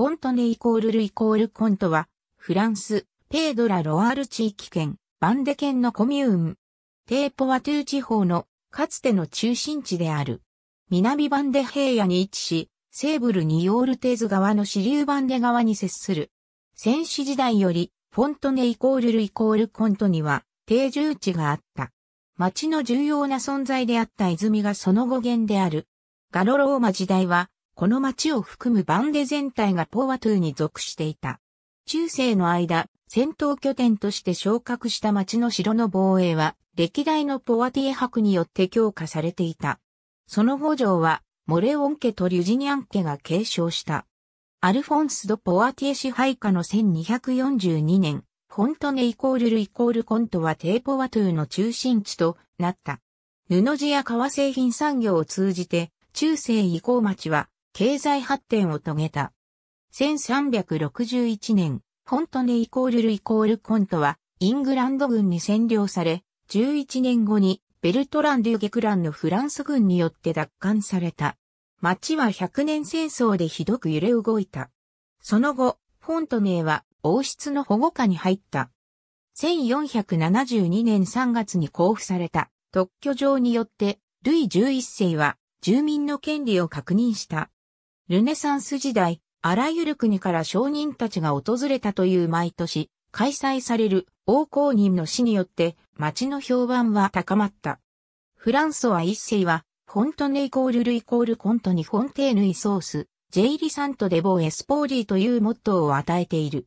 ポントネイコールルイコールコントは、フランス、ペードラ・ロワール地域圏、バンデ県のコミューン。テーポワトゥー地方の、かつての中心地である。南バンデ平野に位置し、セーブルニオールテーズ川の支流バンデ川に接する。戦死時代より、フォントネイコールルイコールコントには、定住地があった。町の重要な存在であった泉がその語源である。ガロローマ時代は、この町を含むバンデ全体がポワトゥに属していた。中世の間、戦闘拠点として昇格した町の城の防衛は、歴代のポワティエ博によって強化されていた。その後城は、モレオン家とリュジニアン家が継承した。アルフォンス・ド・ポワティエ支配下の1242年、フォントネイコールルイコールコントはテーポワトゥの中心地となった。布地や革製品産業を通じて、中世以降町は経済発展を遂げた。1361年、フォントネイコールルイコールコントは、イングランド軍に占領され、11年後に、ベルトラン・デュ・ゲクランのフランス軍によって奪還された。町は100年戦争でひどく揺れ動いた。その後、フォントネイは王室の保護下に入った。1472年3月に交付された特許状によって、ルイ11世は住民の権利を確認した。ルネサンス時代、あらゆる国から商人たちが訪れたという毎年、開催される王公人の死によって町の評判は高まった。フランソワ一世は、フォントネイコールルイコールコントにフォンテーヌイソース、ジェイリサントデボーエスポーリーというモットーを与えている。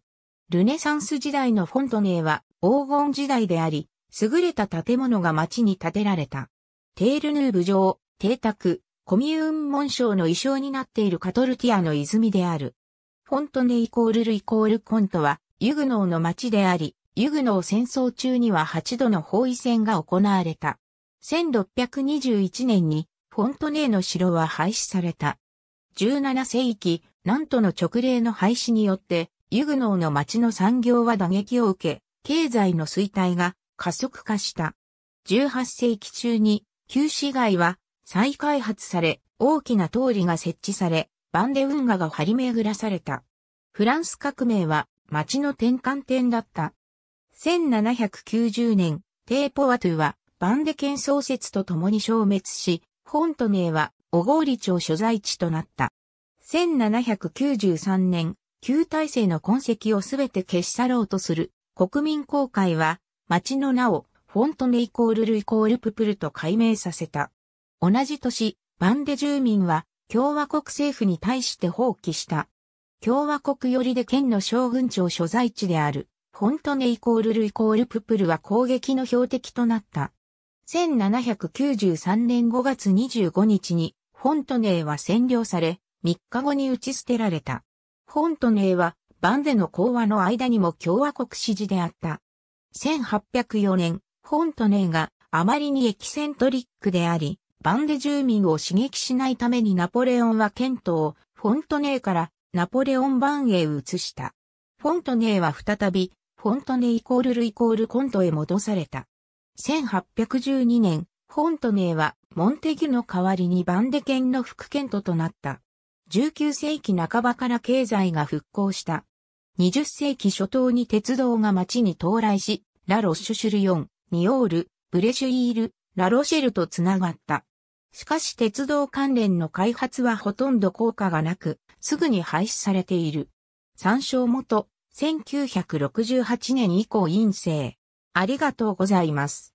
ルネサンス時代のフォントネーは黄金時代であり、優れた建物が町に建てられた。テールヌーブ城、邸宅、コミューン紋章の意匠になっているカトルティアの泉である。フォントネイコールルイコールコントは、ユグノーの町であり、ユグノー戦争中には8度の包囲戦が行われた。1621年に、フォントネーの城は廃止された。17世紀、南都の直令の廃止によって、ユグノーの町の産業は打撃を受け、経済の衰退が加速化した。18世紀中に、旧市街は再開発され、大きな通りが設置され、バンデ運河が張り巡らされた。フランス革命は町の転換点だった。1790年、テーポワトゥはバンデ県創設と共に消滅し、フォントネーは小郡町所在地となった。1793年、旧体制の痕跡をすべて消し去ろうとする国民公会は、町の名をフォントネイコールルイコールププルと改名させた。同じ年、バンデ住民は共和国政府に対して放棄した。共和国寄りで県の将軍庁所在地である、フォントネイコールルイコールププルは攻撃の標的となった。1793年5月25日に、フォントネイは占領され、3日後に打ち捨てられた。フォントネイは、バンデの講和の間にも共和国支持であった。1804年、フォントネイがあまりにエキセントリックであり、バンデ住民を刺激しないためにナポレオンはケントをフォントネーからナポレオンバンへ移した。フォントネーは再び、フォントネイコールルイコールコントへ戻された。1812年、フォントネーはモンテギュの代わりにバンデ県の副県トとなった。19世紀半ばから経済が復興した。20世紀初頭に鉄道が町に到来し、ラ・ロッシュシュルヨン、ニオール、ブレシュイール、ラ・ロシェルとつながった。しかし鉄道関連の開発はほとんど効果がなく、すぐに廃止されている。参照元、1968年以降陰性。ありがとうございます。